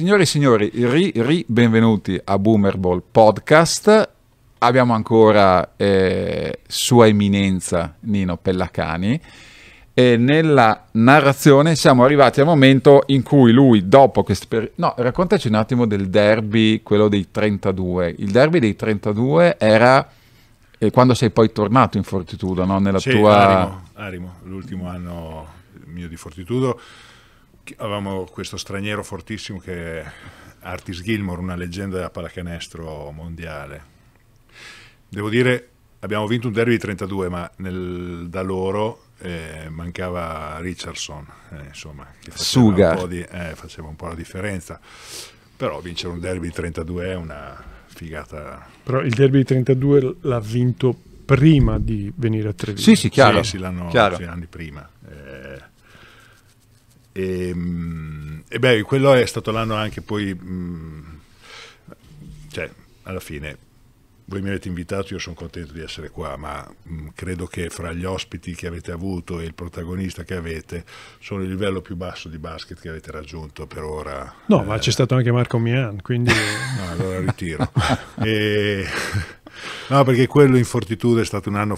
Signore e signori, ri, ri benvenuti a Boomerball Podcast. Abbiamo ancora eh, Sua Eminenza Nino Pellacani e nella narrazione siamo arrivati al momento in cui lui dopo questo periodo... No, raccontaci un attimo del derby, quello dei 32. Il derby dei 32 era eh, quando sei poi tornato in Fortitudo, no? Nella sì, tua... Arimo, Arimo, l'ultimo anno mio di Fortitudo avevamo questo straniero fortissimo che è Artis Gilmore, una leggenda della pallacanestro mondiale. Devo dire, abbiamo vinto un derby 32, ma nel, da loro eh, mancava Richardson, eh, insomma, che faceva un, di, eh, faceva un po' la differenza. Però vincere un derby 32 è una figata. Però il derby 32 l'ha vinto prima di venire a Treviso. Sì, sì, chiaro. Sì, sì l'hanno anni prima. Eh, e, ehm, e beh, quello è stato l'anno anche poi, mm, cioè, alla fine, voi mi avete invitato, io sono contento di essere qua, ma mm, credo che fra gli ospiti che avete avuto e il protagonista che avete sono il livello più basso di basket che avete raggiunto per ora. No, eh, ma c'è stato anche Marco Mian, quindi... no, allora ritiro. e... No, perché quello in Fortitudo è stato un anno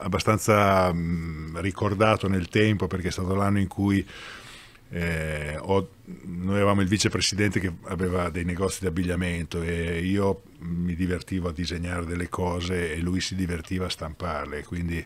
abbastanza mh, mm, ricordato nel tempo, perché è stato l'anno in cui eh, ho, noi avevamo il vicepresidente che aveva dei negozi di abbigliamento e io mi divertivo a disegnare delle cose e lui si divertiva a stamparle, quindi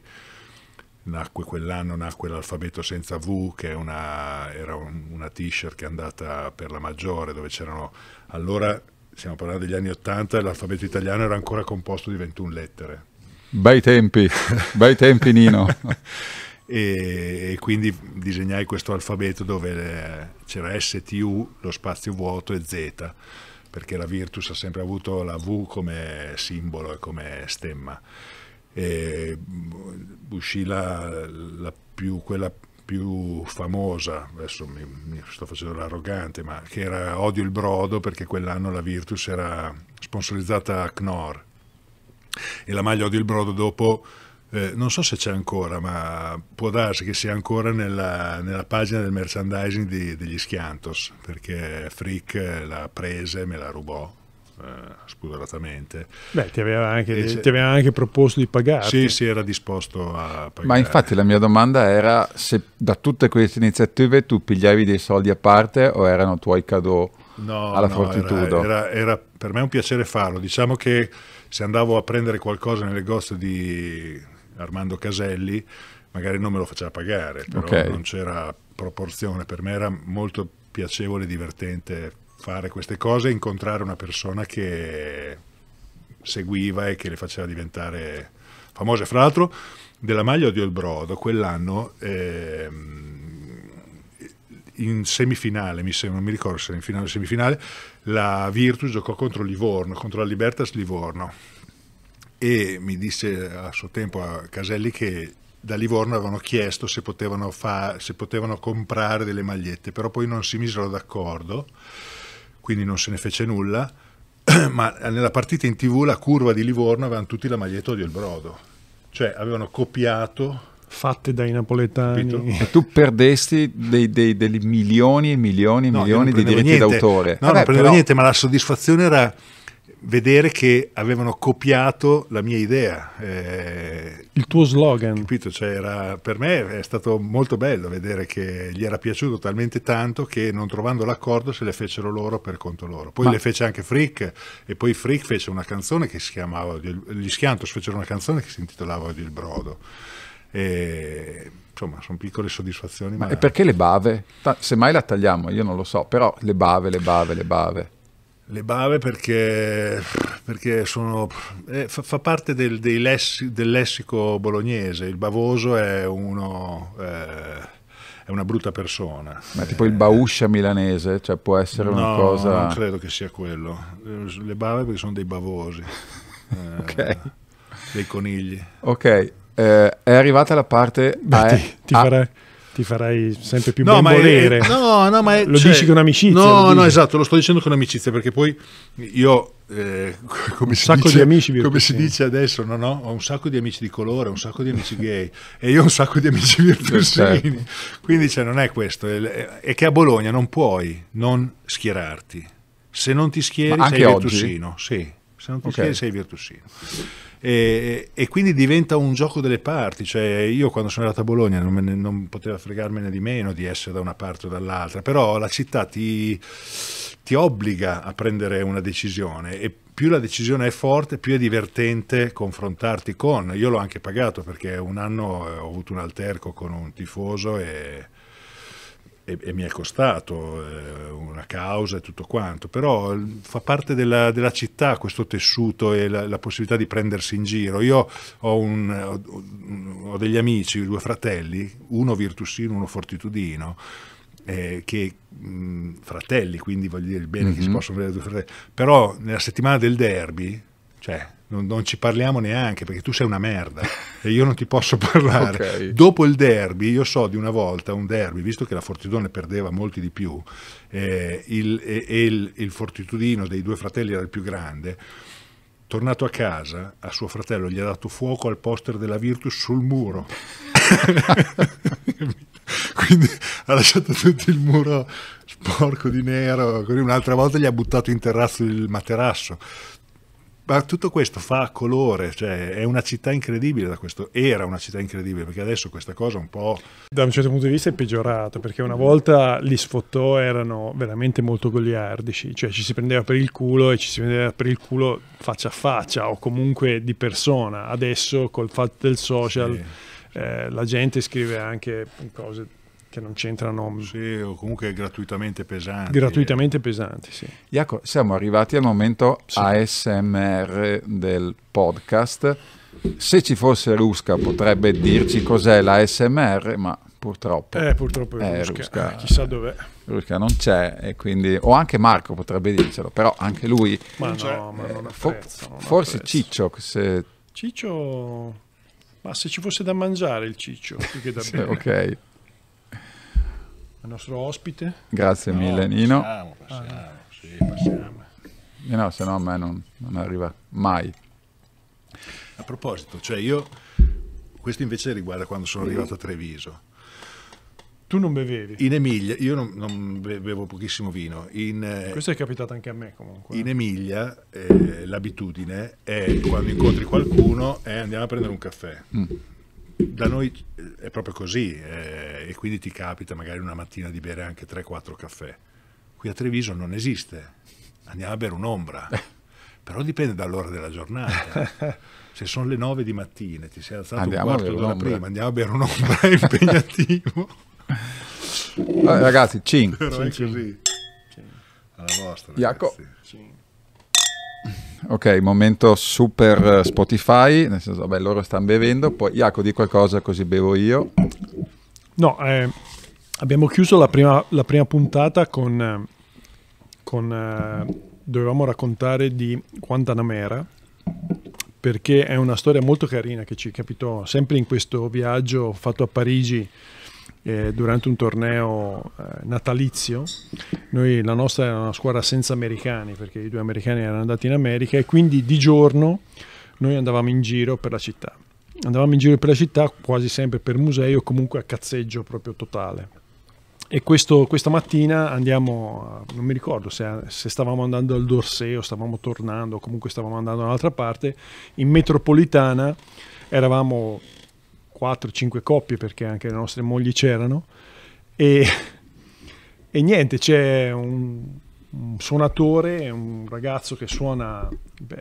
nacque quell'anno nacque l'alfabeto senza V che una, era un, una t-shirt che è andata per la maggiore dove c'erano allora stiamo parlando degli anni 80 l'alfabeto italiano era ancora composto di 21 lettere bei tempi bei tempi Nino e, e quindi disegnai questo alfabeto dove eh, c'era STU, lo spazio vuoto e Z, perché la Virtus ha sempre avuto la V come simbolo e come stemma. E mm, uscì la, la più, quella più famosa, adesso mi, mi, sto facendo l'arrogante, ma che era Odio il Brodo perché quell'anno la Virtus era sponsorizzata a Knorr e la maglia Odio il Brodo dopo eh, non so se c'è ancora, ma può darsi che sia ancora nella, nella pagina del merchandising di, degli Schiantos, perché Frick eh, la prese, me la rubò, eh, spudoratamente. Beh, ti aveva, anche, ti aveva anche proposto di pagare. Sì, sì, era disposto a pagare. Ma infatti la mia domanda era se da tutte queste iniziative tu pigliavi dei soldi a parte o erano tuoi cadeau no, alla no, fortitudo? Era, era, era, per me un piacere farlo. Diciamo che se andavo a prendere qualcosa nel negozio di Armando Caselli, magari non me lo faceva pagare, però okay. non c'era proporzione, per me era molto piacevole e divertente fare queste cose e incontrare una persona che seguiva e che le faceva diventare famose. Fra l'altro della maglia di il Brodo, quell'anno... Ehm, in semifinale, mi sembra, non mi ricordo se era in finale o semifinale, la Virtus giocò contro Livorno, contro la Libertas Livorno e mi disse a suo tempo a Caselli che da Livorno avevano chiesto se potevano, fa, se potevano comprare delle magliette, però poi non si misero d'accordo, quindi non se ne fece nulla, ma nella partita in tv la curva di Livorno avevano tutti la maglietta di El Brodo, cioè avevano copiato fatte dai napoletani. Capito? E tu perdesti dei, dei, dei milioni e milioni e no, milioni di diritti niente. d'autore. No, Vabbè, non prendevo però... niente, ma la soddisfazione era vedere che avevano copiato la mia idea. Eh, il tuo slogan. Capito? Cioè era, per me è stato molto bello vedere che gli era piaciuto talmente tanto che non trovando l'accordo se le fecero loro per conto loro. Poi Ma... le fece anche Frick e poi Frick fece una canzone che si chiamava, gli Schiantos fecero una canzone che si intitolava Odio il Brodo. E, insomma, sono piccole soddisfazioni. Ma, ma... e perché le bave? Ta- semmai la tagliamo, io non lo so, però le bave, le bave, le bave. Le bave perché, perché sono, eh, fa, fa, parte del, lessi, del, lessico bolognese, il bavoso è, uno, eh, è una brutta persona. Ma tipo eh, il bauscia milanese, cioè può essere no, una cosa... No, non credo che sia quello. Le bave perché sono dei bavosi, okay. Eh, dei conigli. Ok, eh, è arrivata la parte... Beh, a, ti, ti a, ti farai sempre più no, benvolere. È, no, no, ma è, lo cioè, dici con amicizia. No, no, esatto, lo sto dicendo con amicizia perché poi io eh, come, si dice, di come si dice, adesso, no, no, ho un sacco di amici di colore, un sacco di amici gay e io ho un sacco di amici certo. virtuosini. Certo. Quindi cioè, non è questo, è, è che a Bologna non puoi non schierarti. Se non ti schieri sei oggi? virtuosino, sì. Se non ti okay. schieri sei virtuosino. E, e, quindi diventa un gioco delle parti. Cioè, io quando sono andato a Bologna non, ne, non, poteva fregarmene di meno di essere da una parte o dall'altra, però la città ti, ti obbliga a prendere una decisione e più la decisione è forte, più è divertente confrontarti con. Io l'ho anche pagato perché un anno eh, ho avuto un alterco con un tifoso e e, e mi è costato eh, una causa e tutto quanto, però eh, fa parte della, della città questo tessuto e la, la, possibilità di prendersi in giro. Io ho, un, ho, ho degli amici, due fratelli, uno Virtusino, uno Fortitudino, eh, che mh, fratelli, quindi voglio dire il bene mm-hmm. che si mhm. possono vedere due fratelli, però nella settimana del derby, cioè non, non, ci parliamo neanche perché tu sei una merda e io non ti posso parlare. Okay. Dopo il derby, io so di una volta un derby, visto che la Fortitudine perdeva molti di più eh, il, e, e il, il Fortitudino dei due fratelli era il più grande. Tornato a casa, a suo fratello gli ha dato fuoco al poster della Virtus sul muro. Quindi ha lasciato tutto il muro sporco di nero. un'altra volta gli ha buttato in terrazzo il materasso. Ma tutto questo fa colore, cioè è una città incredibile da questo, era una città incredibile, perché adesso questa cosa un po'... Da un certo punto di vista è peggiorata, perché una volta gli sfottò erano veramente molto goliardici, cioè ci si prendeva per il culo e ci si prendeva per il culo faccia a faccia o comunque di persona. Adesso col fatto del social sì. eh, la gente scrive anche cose che non c'entrano. Sì, o comunque gratuitamente pesanti. Gratuitamente pesanti, sì. Jacopo, siamo arrivati al momento sì. ASMR del podcast. Se ci fosse Rusca potrebbe dirci cos'è l'ASMR, ma purtroppo... Eh, purtroppo è eh, Rusca, Rusca eh, chissà dov'è. Rusca non c'è, e quindi... o anche Marco potrebbe dircelo, però anche lui... Ma no, ma non eh, apprezza, non Forse Ciccio, se... Ciccio... Ma se ci fosse da mangiare il ciccio, più che da bere. ok al nostro ospite. Grazie no, mille Nino. Passiamo, passiamo, ah. sì, passiamo. Eh no, se no a me non, non arriva mai. A proposito, cioè io, questo invece riguarda quando sono arrivato a Treviso. Tu non bevevi? In Emilia, io non, non bevevo pochissimo vino. In, eh, Questo è capitato anche a me comunque. In Emilia eh, l'abitudine è quando incontri qualcuno è eh, andiamo a prendere un caffè. Mm da noi eh, è proprio così eh, e quindi ti capita magari una mattina di bere anche 3-4 caffè. Qui a Treviso non esiste, andiamo a bere un'ombra, però dipende dall'ora della giornata. Se sono le 9 di mattina, ti sei alzato andiamo un quarto d'ora prima, andiamo a bere un'ombra, è impegnativo. Vabbè, ragazzi, cin. Però cin, è così. Cin. Alla vostra. Ragazzi. Iaco. Cin ok, momento super eh, Spotify, nel senso, vabbè, loro stanno bevendo, poi Iaco di qualcosa così bevo io. No, eh, abbiamo chiuso la prima, la prima puntata con, eh, con eh, dovevamo raccontare di Guantanamera, perché è una storia molto carina che ci capitò sempre in questo viaggio fatto a Parigi eh, durante un torneo eh, natalizio. Noi, la nostra era una squadra senza americani perché i due americani erano andati in America e quindi di giorno noi andavamo in giro per la città. Andavamo in giro per la città quasi sempre per musei o comunque a cazzeggio proprio totale. E questo, questa mattina andiamo, non mi ricordo se, se stavamo andando al Dorseo, stavamo tornando, o comunque stavamo andando da un'altra parte, in metropolitana eravamo 4-5 coppie perché anche le nostre mogli c'erano e, e niente c'è un, un, suonatore un ragazzo che suona beh,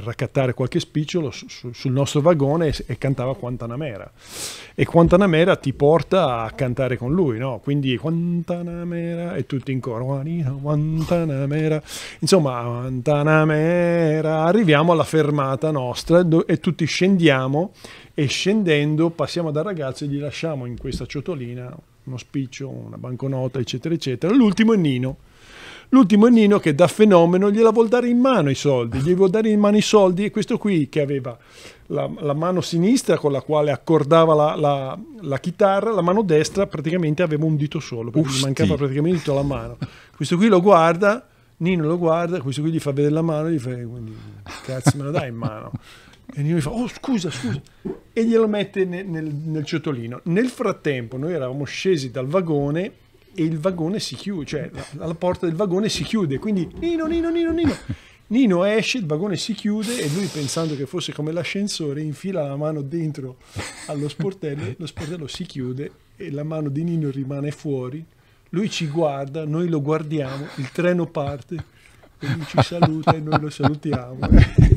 per raccattare qualche spicciolo su, su, sul nostro vagone e, e, cantava Guantanamera. E Guantanamera ti porta a cantare con lui, no? Quindi Guantanamera e tutti in coro, Guantanamera. Insomma, Guantanamera. Arriviamo alla fermata nostra e tutti scendiamo e scendendo passiamo dal ragazzo e gli lasciamo in questa ciotolina uno spiccio, una banconota, eccetera, eccetera. L'ultimo è Nino L'ultimo è Nino che da fenomeno gliela vuol dare in mano i soldi, gli vuol dare in mano i soldi e questo qui che aveva la, la mano sinistra con la quale accordava la, la, la, chitarra, la mano destra praticamente aveva un dito solo, perché gli mancava praticamente tutta la mano. Questo qui lo guarda, Nino lo guarda, questo qui gli fa vedere la mano e gli fa, eh, cazzo me la dai in mano? E Nino gli fa, oh scusa, scusa, e glielo mette nel, nel, nel ciotolino. Nel frattempo noi eravamo scesi dal vagone e il vagone si chiude, cioè la, la porta del vagone si chiude, quindi Nino, Nino, Nino, Nino. Nino esce, il vagone si chiude e lui pensando che fosse come l'ascensore infila la mano dentro allo sportello, lo sportello si chiude e la mano di Nino rimane fuori, lui ci guarda, noi lo guardiamo, il treno parte e lui ci saluta e noi lo salutiamo.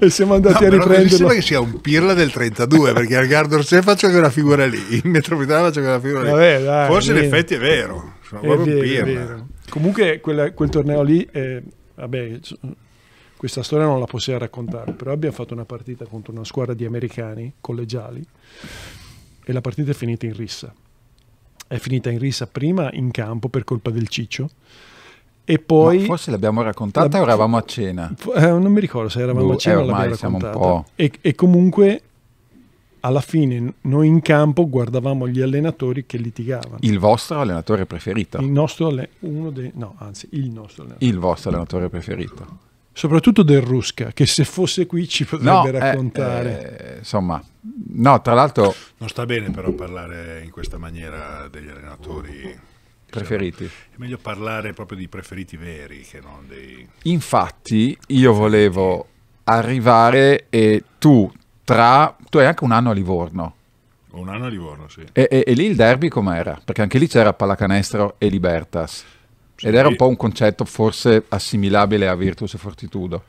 e siamo andati no, a riprenderlo. Mi sembra che sia un pirla del 32 perché al se faccio quella figura lì, in metropolitana faccio quella figura lì. Vabbè, dai, Forse in effetti è vero, è vero, un pirla. Comunque quella, quel torneo lì, eh, vabbè, questa storia non la possiamo raccontare, però abbiamo fatto una partita contro una squadra di americani collegiali e la partita è finita in rissa. È finita in rissa prima in campo per colpa del Ciccio e poi... Ma forse l'abbiamo raccontata la... o eravamo a cena? Eh, non mi ricordo se eravamo Buh, a cena eh, ormai siamo un po'... E, e comunque alla fine noi in campo guardavamo gli allenatori che litigavano. Il vostro allenatore preferito? Il nostro, uno dei, no, anzi, il nostro allenatore. Il vostro allenatore preferito. Soprattutto del Rusca, che se fosse qui ci potrebbe no, eh, raccontare. Eh, insomma, no, tra l'altro... Non sta bene però parlare in questa maniera degli allenatori Preferiti. È meglio parlare proprio di preferiti veri che non dei... Infatti io volevo arrivare e tu tra... Tu hai anche un anno a Livorno. Un anno a Livorno, sì. E, e, e lì il derby com'era? Perché anche lì c'era pallacanestro e Libertas. Sì. Ed era un po' un concetto forse assimilabile a Virtus e Fortitudo.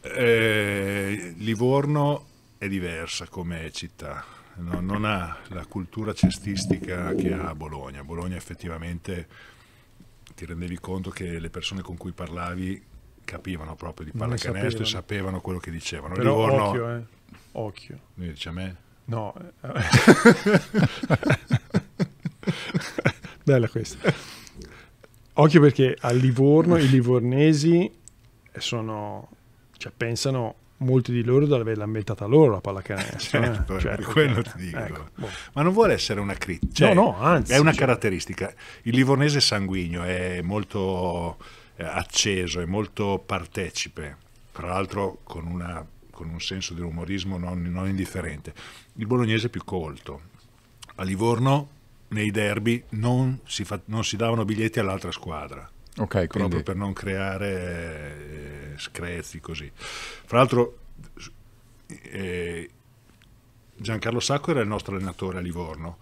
Eh, Livorno è diversa come città no, non ha la cultura cestistica che ha a Bologna. Bologna effettivamente ti rendevi conto che le persone con cui parlavi capivano proprio di pallacanestro e sapevano quello che dicevano. Però Livorno, occhio, eh. occhio. Lui dice a me? No. Bella questa. Occhio perché a Livorno i livornesi sono, cioè, pensano molti di loro dovrebbero inventata loro la pallacanestro. Eh. certo, eh? certo, quello certo. ti dico. Ecco, boh. Ma non vuole essere una critica. Cioè, no, no, anzi. È una cioè... caratteristica. Il livornese è sanguigno, è molto eh, acceso, è molto partecipe, tra l'altro con, con un senso di umorismo non, non indifferente. Il bolognese è più colto. A Livorno, nei derby, non si, fa, non si davano biglietti all'altra squadra Okay, proprio per non creare eh, screzi così. Fra l'altro eh, Giancarlo Sacco era il nostro allenatore a Livorno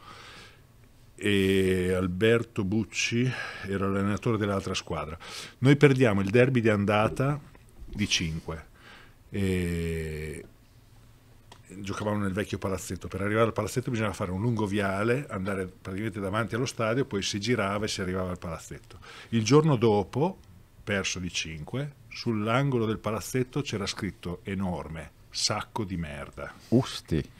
e Alberto Bucci era l'allenatore dell'altra squadra. Noi perdiamo il derby di andata di 5. E eh, giocavamo nel vecchio palazzetto, per arrivare al palazzetto bisognava fare un lungo viale, andare praticamente davanti allo stadio, poi si girava e si arrivava al palazzetto. Il giorno dopo, perso di 5, sull'angolo del palazzetto c'era scritto enorme, sacco di merda. Usti.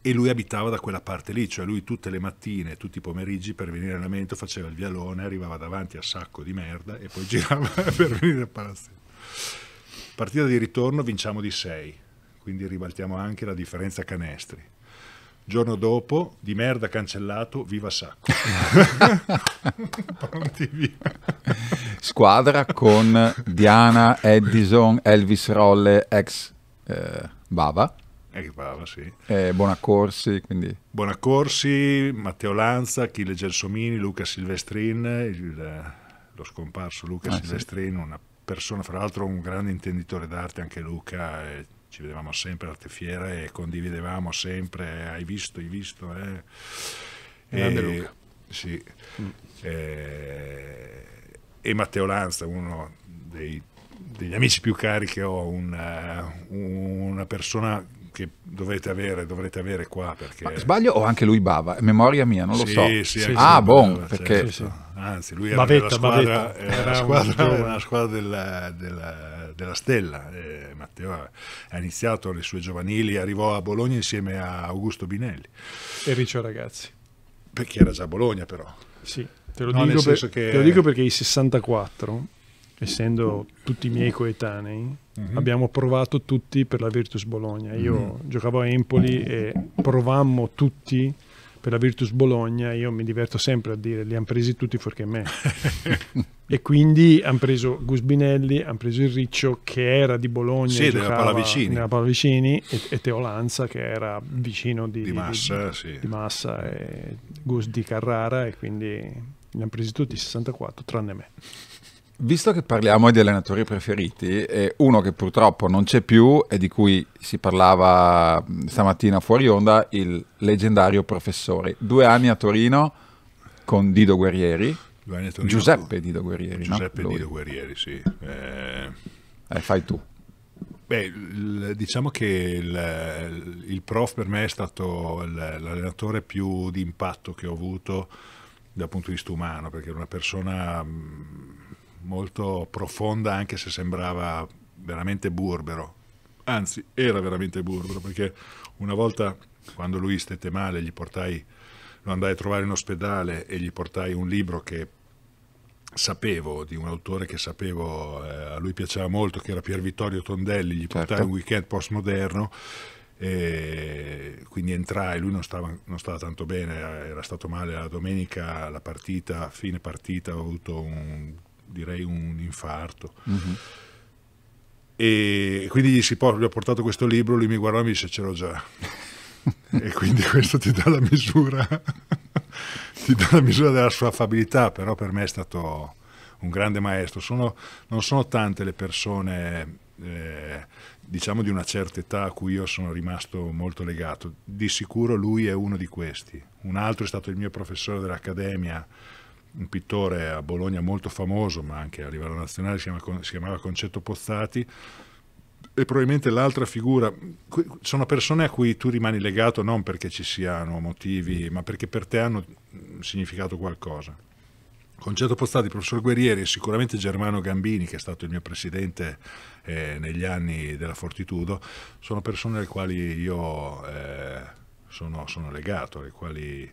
E lui abitava da quella parte lì, cioè lui tutte le mattine, tutti i pomeriggi per venire a Lamento faceva il vialone, arrivava davanti a sacco di merda e poi girava per venire al palazzetto. Partita di ritorno vinciamo di 6 quindi ribaltiamo anche la differenza canestri. Giorno dopo, di merda cancellato, viva Sacco. Pronti via. Squadra con Diana, Edison, Elvis Rolle, ex eh, Bava. Ex Bava, sì. Eh, Bonaccorsi, quindi... Bonaccorsi, Matteo Lanza, Achille Gelsomini, Luca Silvestrin, il, lo scomparso Luca ah, Silvestrin, sì. una persona, fra l'altro un grande intenditore d'arte anche Luca, eh, ci vedevamo sempre alle fiere e condividevamo sempre, hai visto, hai visto. Eh? e, Luca. Sì. Mm. E, e, Matteo Lanza, uno dei, degli amici più cari che ho, una, eh, una persona che dovete avere, dovrete avere qua. Perché... Ma sbaglio o anche lui Bava? Memoria mia, non lo sì, so. Sì, sì, ah, buon, Bava, perché... Certo. Anzi, lui era Bavetta, squadra, Bavetta. Era, una squadra, era una squadra della, della della Stella. Eh, Matteo ha, ha, iniziato le sue giovanili, arrivò a Bologna insieme a Augusto Binelli. E Riccio Ragazzi. Perché era già a Bologna però. Sì, te lo, no, dico, per, che... te lo dico perché i 64 essendo tutti i miei coetanei, mm-hmm. abbiamo provato tutti per la Virtus Bologna. Io mm-hmm. giocavo a Empoli e provammo tutti per la Virtus Bologna io mi diverto sempre a dire li hanno presi tutti fuorché me. e quindi hanno preso Gusbinelli, hanno preso il Riccio che era di Bologna, sì, della Palavicini. della Pallavicini e, e Lanza che era vicino di, di Massa, di, sì. di Massa e Gus di Carrara e quindi li hanno presi tutti 64 tranne me. Visto che parliamo di allenatori preferiti, uno che purtroppo non c'è più e di cui si parlava mm, stamattina fuori onda, il leggendario professore. Due anni a Torino con Dido Guerrieri. Torino, Giuseppe Dido Guerrieri. Giuseppe no? Dido Guerrieri, sì. Eh... eh, fai tu. Beh, diciamo che il, il prof per me è stato l'allenatore più di impatto che ho avuto dal punto di vista umano, perché era una persona mm, molto profonda anche se sembrava veramente burbero. Anzi, era veramente burbero perché una volta quando lui stette male gli portai, lo andai a trovare in ospedale e gli portai un libro che sapevo, di un autore che sapevo, eh, a lui piaceva molto, che era Pier Vittorio Tondelli, gli certo. portai un weekend postmoderno e quindi entrai, lui non stava, non stava, tanto bene, era stato male la domenica, la partita, fine partita, ho avuto un direi un infarto. Mm-hmm. E quindi gli, po- gli, ho portato questo libro, lui mi guardò e mi dice ce l'ho già. e quindi questo ti dà la misura, ti dà la misura della sua affabilità, però per me è stato un grande maestro. Sono, non sono tante le persone, eh, diciamo, di una certa età a cui io sono rimasto molto legato. Di sicuro lui è uno di questi. Un altro è stato il mio professore dell'Accademia un pittore a Bologna molto famoso, ma anche a livello nazionale, si, chiama, si chiamava Concetto Pozzati, e probabilmente l'altra figura, sono persone a cui tu rimani legato non perché ci siano motivi, ma perché per te hanno significato qualcosa. Concetto Postati, professor Guerrieri e sicuramente Germano Gambini, che è stato il mio presidente eh, negli anni della Fortitudo, sono persone alle quali io eh, sono, sono, legato, alle quali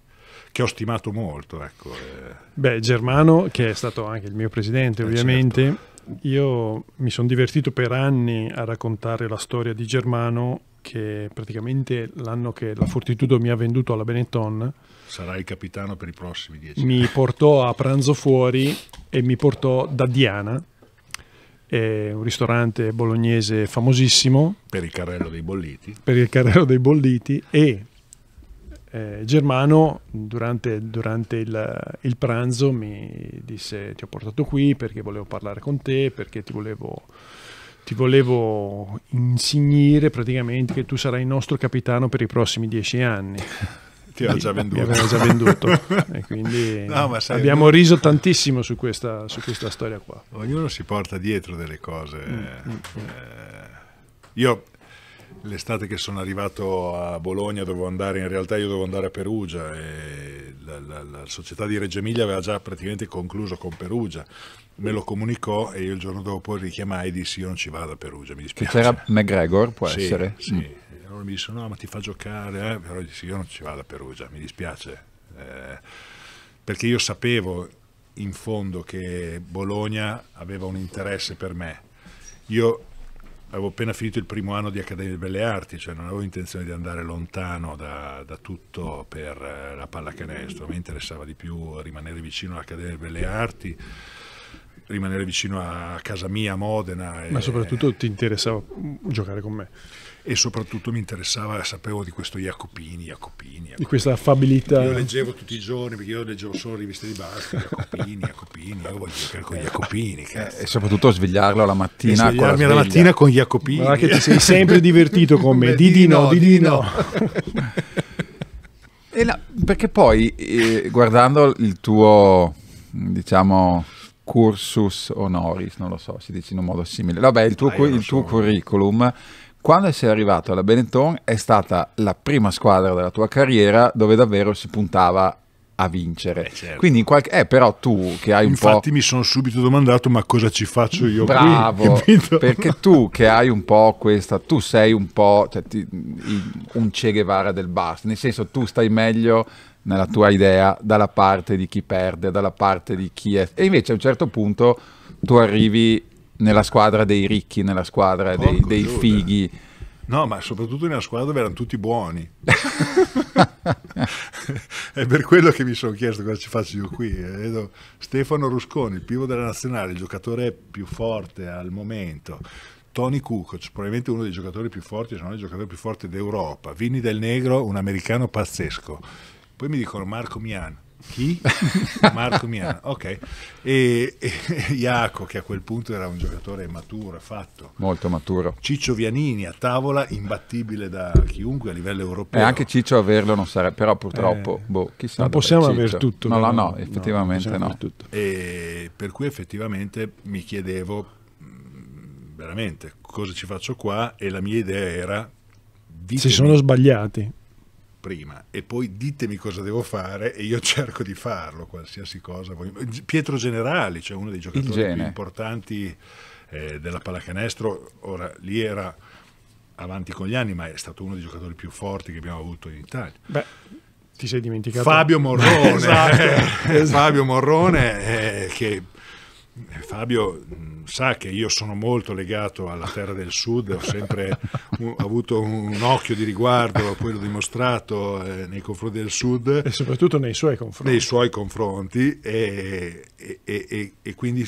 che ho stimato molto. Ecco. Eh. Beh, Germano, che è stato anche il mio presidente eh, certo. ovviamente, certo. io mi sono divertito per anni a raccontare la storia di Germano che praticamente l'anno che la Fortitudo mi ha venduto alla Benetton sarai il capitano per i prossimi dieci anni. Mi portò a pranzo fuori e mi portò da Diana, È un ristorante bolognese famosissimo. Per il carrello dei bolliti. Per il carrello dei bolliti e eh, Germano durante, durante il, il, pranzo mi disse ti ho portato qui perché volevo parlare con te, perché ti volevo, ti volevo insignire praticamente che tu sarai il nostro capitano per i prossimi dieci anni. ti aveva già venduto. Mi aveva già venduto. e quindi no, abbiamo riso tantissimo su questa, su questa, storia qua. Ognuno si porta dietro delle cose. Mm, mm, mm. eh, io l'estate che sono arrivato a Bologna dovevo andare, in realtà io dovevo andare a Perugia e la, la, la, società di Reggio Emilia aveva già praticamente concluso con Perugia, me lo comunicò e io il giorno dopo richiamai e dissi io non ci vado a Perugia, mi dispiace. C'era McGregor, può sì, essere? Sì, mm. e allora mi disse no ma ti fa giocare, eh? però dissi io non ci vado a Perugia, mi dispiace, eh, perché io sapevo in fondo che Bologna aveva un interesse per me. Io avevo appena finito il primo anno di Accademia di Belle Arti, cioè non avevo intenzione di andare lontano da, da tutto per eh, la pallacanestro, mi interessava di più rimanere vicino all'Accademia di Belle Arti rimanere vicino a casa mia, a Modena. Ma soprattutto ti interessava giocare con me. E soprattutto mi interessava, sapevo di questo Jacopini, Jacopini. Di questa affabilità. Io leggevo tutti i giorni, perché io leggevo solo riviste di basket, Jacopini, Jacopini, io voglio giocare con Jacopini. Cazzo. Eh, e soprattutto svegliarlo la mattina. svegliarmi la, la mattina con Jacopini. Guarda che ti sei sempre divertito con me, di di no, di di no. perché poi, eh, guardando il tuo, diciamo cursus honoris, non lo so, si dice in un modo simile. Vabbè, il tuo, ah, il so. curriculum, quando sei arrivato alla Benetton, è stata la prima squadra della tua carriera dove davvero si puntava a vincere. Eh, certo. Quindi qualche... eh, però tu che hai un Infatti po'... mi sono subito domandato ma cosa ci faccio io Bravo, qui, perché tu che hai un po' questa... Tu sei un po' cioè, ti... un Che Guevara del basso, nel senso tu stai meglio nella tua idea dalla parte di chi perde, dalla parte di chi è... E invece a un certo punto tu arrivi nella squadra dei ricchi, nella squadra dei, dei fighi. No, ma soprattutto nella squadra dove erano tutti buoni. è per quello che mi sono chiesto cosa ci faccio io qui. Eh, vedo Stefano Rusconi, il pivo della nazionale, il giocatore più forte al momento. Tony Kukoc, probabilmente uno dei giocatori più forti, se non il giocatore più forte d'Europa. Vini del Negro, un americano pazzesco. Poi mi dicono Marco Mian. Chi? Marco Mian, ok. E, e, Iaco, che a quel punto era un giocatore maturo, fatto. Molto maturo. Ciccio Vianini a tavola, imbattibile da chiunque a livello europeo. E eh, anche Ciccio averlo non sarebbe, però purtroppo, eh, boh, chissà. Non possiamo aver tutto. No, no, no, effettivamente no. no. E per cui effettivamente mi chiedevo veramente cosa ci faccio qua e la mia idea era... Ditemi, si sono sbagliati prima e poi ditemi cosa devo fare e io cerco di farlo, qualsiasi cosa. Voglio. Pietro Generali, cioè uno dei giocatori più importanti eh, della pallacanestro, ora lì era avanti con gli anni, ma è stato uno dei giocatori più forti che abbiamo avuto in Italia. Beh, ti sei dimenticato. Fabio Morrone, esatto, esatto. Fabio Morrone, eh, che eh, Fabio mm, sa che io sono molto legato alla terra del sud, ho sempre avuto un occhio di riguardo, poi l'ho dimostrato eh, nei confronti del sud. E soprattutto nei suoi confronti. Nei suoi confronti e, e, e, e quindi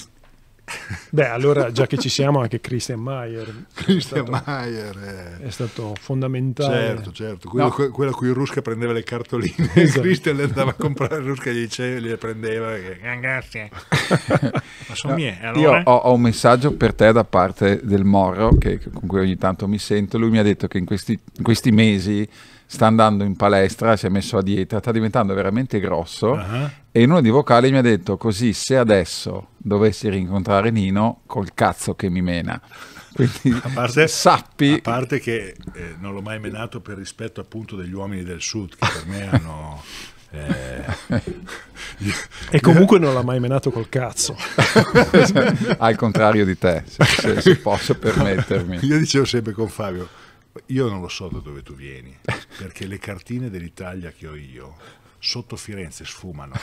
Beh, allora già che ci siamo, anche Christian Mayer. Christian è stato, Mayer eh. è stato fondamentale. Certo, certo. Quello, no. quello a cui Rusca prendeva le cartoline, esatto. Christian le andava a comprare, Rusca gli diceva, le prendeva. E... Ah, grazie. Ma sono no, mie. Eh, allora... Io ho, ho, un messaggio per te da parte del Morro, che, con cui ogni tanto mi sento. Lui mi ha detto che in questi, in questi mesi sta andando in palestra, si è messo a dieta, sta diventando veramente grosso uh-huh. e in uno dei vocali mi ha detto così se adesso dovessi rincontrare Nino col cazzo che mi mena. Quindi a parte, sappi... A parte che eh, non l'ho mai menato per rispetto appunto degli uomini del sud che per me hanno... Eh... e comunque non l'ha mai menato col cazzo al contrario di te se, se, se posso permettermi io dicevo sempre con Fabio io non lo so da dove tu vieni, perché le cartine dell'Italia che ho io sotto Firenze sfumano.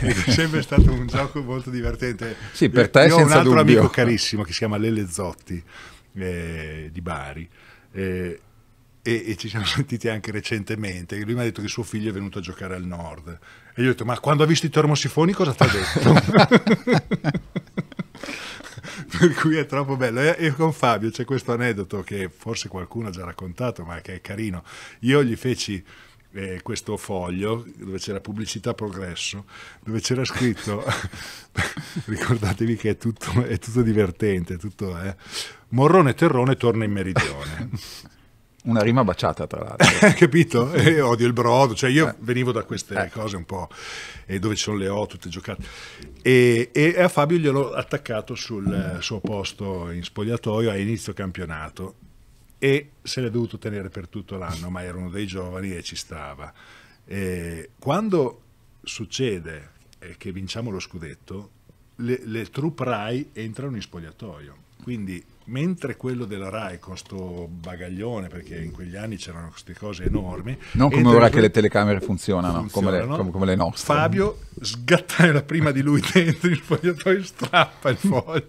è sempre stato un gioco molto divertente. Sì, per te io ho un altro dubbio. amico carissimo che si chiama Lele Zotti eh, di Bari. Eh, e, e, ci siamo sentiti anche recentemente. Lui mi ha detto che suo figlio è venuto a giocare al nord. E io ho detto: Ma quando ha visto i termosifoni, cosa ti ha detto? per cui è troppo bello. E, e con Fabio c'è questo aneddoto che forse qualcuno ha già raccontato, ma che è carino. Io gli feci eh, questo foglio dove c'era pubblicità progresso, dove c'era scritto, ricordatevi che è tutto, è tutto divertente, tutto, eh, Morrone Terrone torna in meridione. Una rima baciata, tra l'altro. Capito? Eh, odio il brodo, cioè io eh. venivo da queste eh. cose un po' dove ci sono le O tutte giocate. E, e a Fabio gliel'ho attaccato sul eh, suo posto in spogliatoio a inizio campionato e se l'è dovuto tenere per tutto l'anno, ma era uno dei giovani e ci stava. E quando succede eh, che vinciamo lo scudetto, le, le troupe RAI entrano in spogliatoio quindi mentre quello della RAI con sto bagaglione, perché in quegli anni c'erano queste cose enormi. Non come ora che le telecamere funzionano, funzionano come, le, come, le, nostre. Fabio sgatta la prima di lui dentro il fogliatoio, strappa il foglio.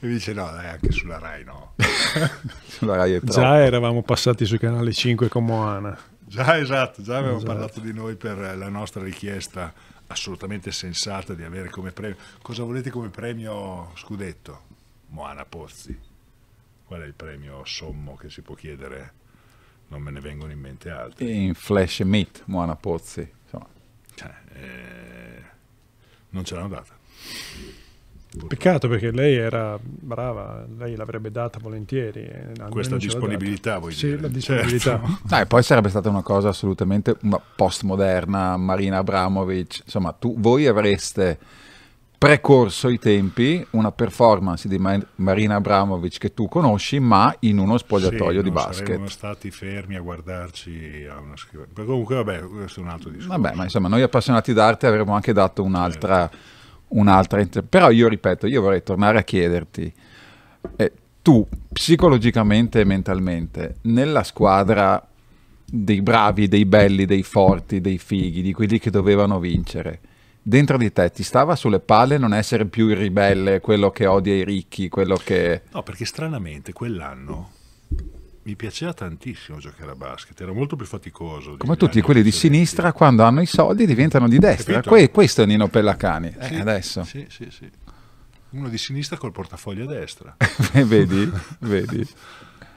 e dice no, dai, anche sulla RAI no. sulla Rai Già eravamo passati sui canali 5 con Moana. Già esatto, già avevamo esatto. parlato di noi per la nostra richiesta assolutamente sensata di avere come premio. Cosa volete come premio scudetto? Moana Pozzi. Qual è il premio sommo che si può chiedere? Non me ne vengono in mente altri. In Flash Meet, Moana Pozzi. Cioè, eh, non ce l'hanno data. Peccato perché lei era brava, lei l'avrebbe data volentieri. Eh, Questa disponibilità vuoi sì, la disponibilità. Certo. No, e poi sarebbe stata una cosa assolutamente postmoderna, Marina Abramovic, insomma, tu, voi avreste precorso i tempi una performance di Marina Abramovic che tu conosci ma in uno spogliatoio sì, di basket saremmo stati fermi a guardarci a una scrivania comunque vabbè questo è un altro discorso vabbè ma insomma noi appassionati d'arte avremmo anche dato un'altra certo un'altra... Però io ripeto, io vorrei tornare a chiederti, eh, tu psicologicamente e mentalmente, nella squadra dei bravi, dei belli, dei forti, dei fighi, di quelli che dovevano vincere, dentro di te ti stava sulle palle non essere più il ribelle, quello che odia i ricchi, quello che... No, perché stranamente quell'anno mi piaceva tantissimo giocare a basket, era molto più faticoso. Come tutti quelli di sinistra, quando hanno i soldi diventano di destra. Que- questo è Nino Pellacani, eh, sì, adesso. Sì, sì, sì. Uno di sinistra col portafoglio a destra. vedi, vedi.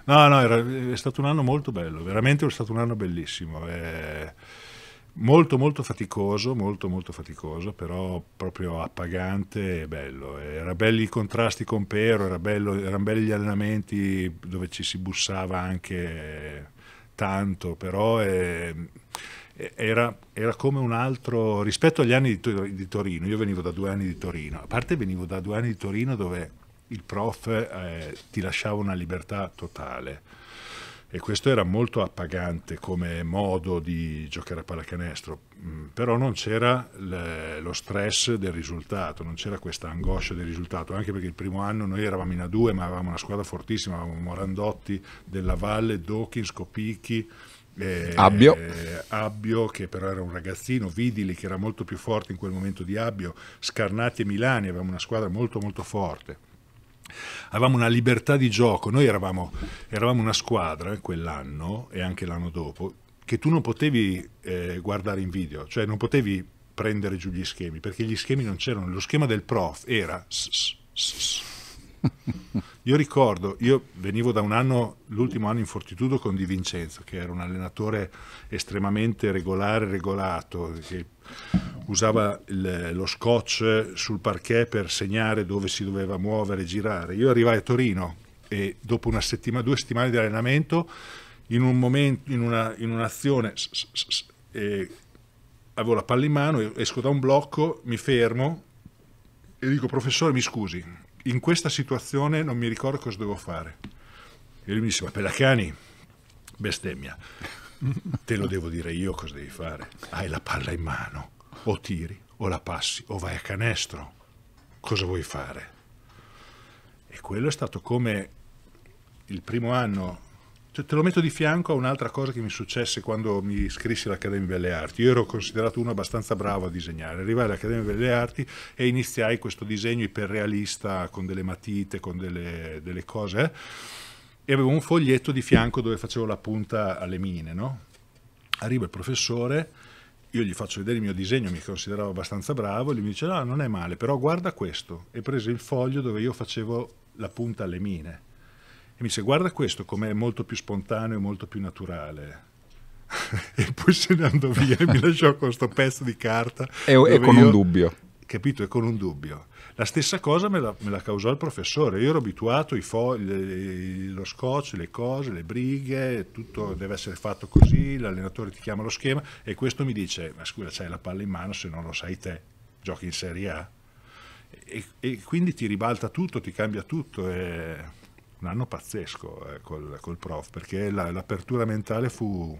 No, no, era, è stato un anno molto bello, veramente è stato un anno bellissimo. Eh, molto molto faticoso, molto molto faticoso, però proprio appagante e bello. Era belli i contrasti con Pero, era bello, erano belli gli allenamenti dove ci si bussava anche tanto, però eh, era, era, come un altro rispetto agli anni di, di, Torino. Io venivo da due anni di Torino, a parte venivo da due anni di Torino dove il prof eh, ti lasciava una libertà totale e questo era molto appagante come modo di giocare a pallacanestro, mm, però non c'era lo stress del risultato, non c'era questa angoscia del risultato, anche perché il primo anno noi eravamo in A2 ma avevamo una squadra fortissima, avevamo Morandotti, Della Valle, Dawkins, Copichi, eh, Abbio. Eh, Abbio. che però era un ragazzino, Vidili che era molto più forte in quel momento di Abbio, Scarnati e Milani, avevamo una squadra molto molto forte avevamo una libertà di gioco, noi eravamo, eravamo una squadra eh, quell'anno e anche l'anno dopo che tu non potevi eh, guardare in video, cioè non potevi prendere giù gli schemi perché gli schemi non c'erano, lo schema del prof era... S -s -s Io ricordo, io venivo da un anno, l'ultimo anno in fortitudo con Di Vincenzo, che era un allenatore estremamente regolare, regolato, che usava il, lo scotch sul parquet per segnare dove si doveva muovere, girare. Io arrivai a Torino e dopo una settimana, due settimane di allenamento, in, un momento, in, una, in un'azione... Eh, avevo la palla in mano, esco da un blocco, mi fermo e dico professore mi scusi, in questa situazione non mi ricordo cosa devo fare. E lui mi diceva, Pelacani, bestemmia, te lo devo dire io cosa devi fare. Hai la palla in mano, o tiri, o la passi, o vai a canestro. Cosa vuoi fare? E quello è stato come il primo anno cioè, te lo metto di fianco a un'altra cosa che mi successe quando mi iscrissi all'Accademia delle Arti. Io ero considerato uno abbastanza bravo a disegnare. Arrivai all'Accademia delle Arti e iniziai questo disegno iperrealista con delle matite, con delle, delle cose. E avevo un foglietto di fianco dove facevo la punta alle mine, no? Arriva il professore, io gli faccio vedere il mio disegno, mi consideravo abbastanza bravo, e lui mi dice, no, non è male, però guarda questo. E prese il foglio dove io facevo la punta alle mine mi dice guarda questo com'è molto più spontaneo e molto più naturale. e poi se ne andò via e mi lasciò con questo pezzo di carta. E, e con io, un dubbio. Capito, e con un dubbio. La stessa cosa me la, me la causò il professore. Io ero abituato ai fogli, lo scotch, le cose, le brighe, tutto deve essere fatto così, l'allenatore ti chiama lo schema e questo mi dice, ma scusa, c'hai la palla in mano, se non lo sai te, giochi in Serie A. E, e quindi ti ribalta tutto, ti cambia tutto. E eh un anno pazzesco eh, col, col, prof, perché la, l'apertura mentale fu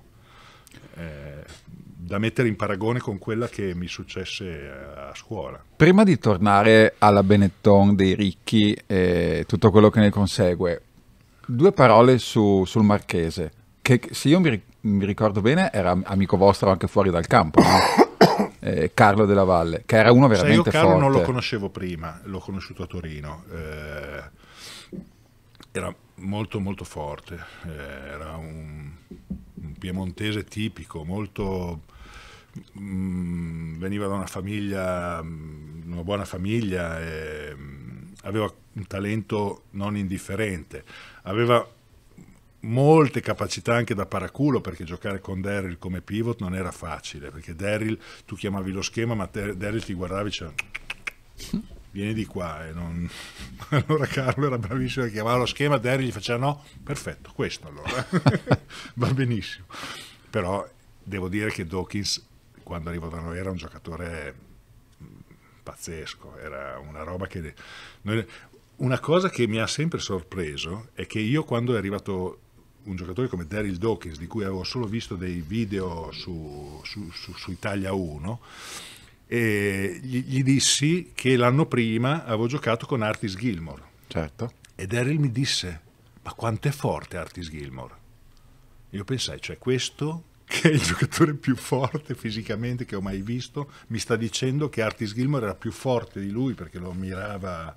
eh, da mettere in paragone con quella che mi successe eh, a scuola. Prima di tornare alla Benetton dei ricchi e tutto quello che ne consegue, due parole su, sul Marchese, che se io mi, mi, ricordo bene era amico vostro anche fuori dal campo. No? Eh, Carlo della Valle, che era uno veramente Sai, io Carlo forte. non lo conoscevo prima, l'ho conosciuto a Torino. Eh, era molto molto forte, eh, era un, un piemontese tipico, molto, mh, mm, veniva da una famiglia, mm, una buona famiglia, e, mh, mm, aveva un talento non indifferente, aveva molte capacità anche da paraculo perché giocare con Daryl come pivot non era facile perché Daryl tu chiamavi lo schema ma Daryl ti guardavi e diceva vieni di qua. Non... Allora Carlo era bravissimo, chiamava lo schema, Terry gli faceva no, perfetto, questo allora, va benissimo. Però devo dire che Dawkins, quando arrivò da noi, era un giocatore mm, pazzesco, era una roba che... Noi... Una cosa che mi ha sempre sorpreso è che io quando è arrivato un giocatore come Daryl Dawkins, di cui avevo solo visto dei video su, su, su, su Italia 1, eh, gli, gli, dissi che l'anno prima avevo giocato con Artis Gilmore. Certo. E Daryl mi disse, ma quanto è forte Artis Gilmore? Io pensai, cioè questo che è il giocatore più forte fisicamente che ho mai visto, mi sta dicendo che Artis Gilmore era più forte di lui perché lo ammirava.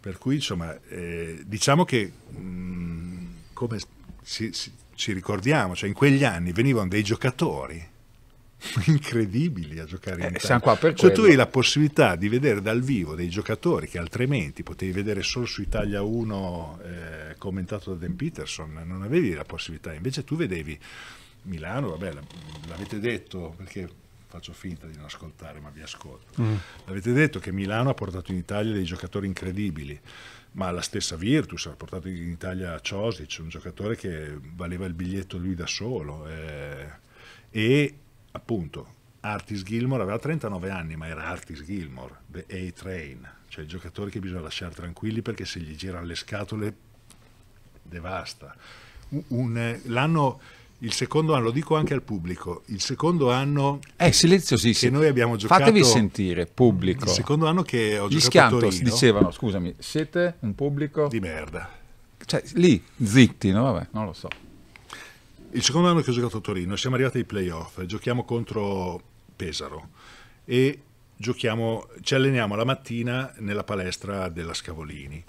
Per cui, insomma, eh, diciamo che mh, mm, come ci, ci, ci ricordiamo, cioè in quegli anni venivano dei giocatori incredibili a giocare eh, in eh, Qua per cioè, tu hai la possibilità di vedere dal vivo dei giocatori che altrimenti potevi vedere solo su Italia 1 eh, commentato da Dan Peterson, non avevi la possibilità, invece tu vedevi Milano, vabbè, l'avete detto perché faccio finta di non ascoltare, ma vi ascolto. Mm. L'avete detto che Milano ha portato in Italia dei giocatori incredibili, ma la stessa Virtus ha portato in Italia Ciosic, un giocatore che valeva il biglietto lui da solo. Eh, e appunto, Artis Gilmore aveva 39 anni, ma era Artis Gilmore, The A-Train, cioè il giocatore che bisogna lasciare tranquilli perché se gli gira le scatole devasta. Un, un, eh, l'anno, il secondo anno, lo dico anche al pubblico, il secondo anno eh, silenzio, sì, che sì. noi abbiamo giocato... Fatevi sentire, pubblico. Il secondo anno che ho gli giocato Torino, dicevano, scusami, siete un pubblico... Di merda. Cioè, lì, zitti, no? Vabbè, non lo so il secondo anno che ho giocato a Torino, siamo arrivati ai playoff, giochiamo contro Pesaro e giochiamo, ci alleniamo la mattina nella palestra della Scavolini.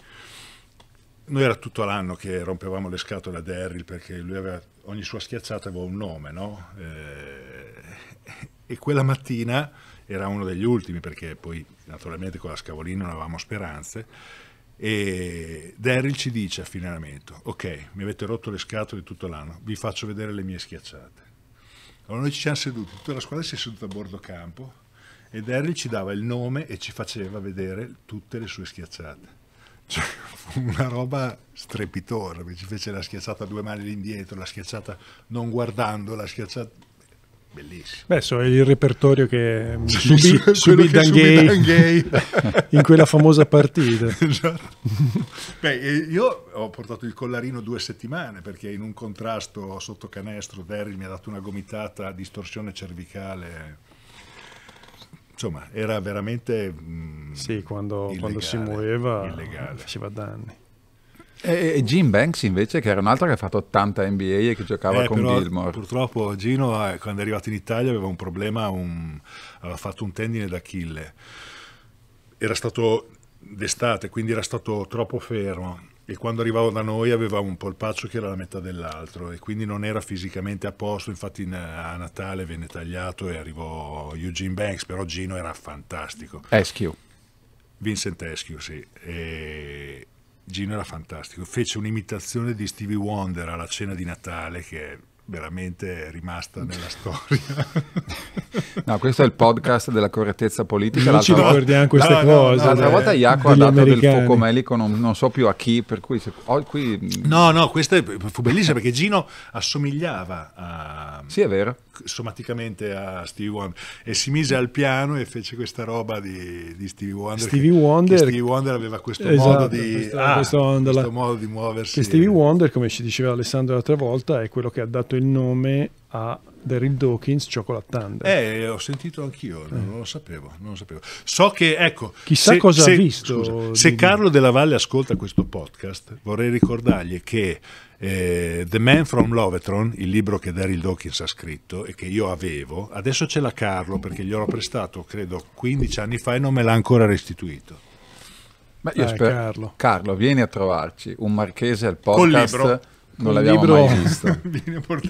Noi era tutto l'anno che rompevamo le scatole a Daryl perché lui aveva, ogni sua schiacciata aveva un nome, no? Eh, e quella mattina era uno degli ultimi perché poi naturalmente con la Scavolini non avevamo speranze e Daryl ci dice a fine allenamento, ok, mi avete rotto le scatole tutto l'anno, vi faccio vedere le mie schiacciate. Allora noi ci siamo seduti, tutta la squadra si è seduta a bordo campo e Daryl ci dava il nome e ci faceva vedere tutte le sue schiacciate. Cioè, fu una roba strepitosa, ci fece la schiacciata a due mani indietro, la schiacciata non guardando, la schiacciata bellissimo. Beh, so, è il repertorio che subì, sì, subì Dan Gay in quella famosa partita. esatto. Beh, io ho portato il collarino due settimane perché in un contrasto sotto canestro Daryl mi ha dato una gomitata a distorsione cervicale. Insomma, era veramente... Mh, mm, sì, quando, illegale, quando si muoveva illegale. faceva danni. E, Jim Banks invece, che era un altro che ha fatto 80 NBA e che giocava eh, con però, Gilmore. Purtroppo Gino, eh, quando è arrivato in Italia, aveva un problema, un, aveva fatto un tendine d'Achille. Era stato d'estate, quindi era stato troppo fermo. E quando arrivava da noi aveva un polpaccio che era la metà dell'altro e quindi non era fisicamente a posto, infatti a Natale venne tagliato e arrivò Eugene Banks, però Gino era fantastico. Eskew. Vincent Eskew, sì. E Gino era fantastico, fece un'imitazione di Stevie Wonder alla cena di Natale che è veramente rimasta nella storia. no, questo è il podcast della correttezza politica. Non ci ricordiamo volta... queste no, cose. No, l'altra cioè, volta Iaco ha dato americani. del focomelico, non, non, so più a chi, per cui... Se... Oh, qui... No, no, questa fu bellissima perché Gino assomigliava a... Sì, è vero somaticamente a Stevie Wonder e si mise al piano e fece questa roba di, di Stevie Wonder Stevie, che, Wonder, che Stevie Wonder aveva questo, esatto, modo, di, questo, ah, questo, questo modo di muoversi Stevie Wonder come ci diceva Alessandro l'altra volta è quello che ha dato il nome a Daryl Dawkins Chocolate Thunder. Eh, ho sentito anch'io, eh. non, lo sapevo, non lo sapevo. So che, ecco... Chissà se, cosa se, ha visto. Scusa, se Carlo Della Valle ascolta questo podcast, vorrei ricordargli che eh, The Man from Lovetron, il libro che Daryl Dawkins ha scritto e che io avevo, adesso ce l'ha Carlo perché gliel'ho prestato credo 15 anni fa e non me l'ha ancora restituito. Ma io eh, spero... Carlo. Carlo, vieni a trovarci, un marchese al posto. Col libro. Non l'abbiamo libro... mai visto.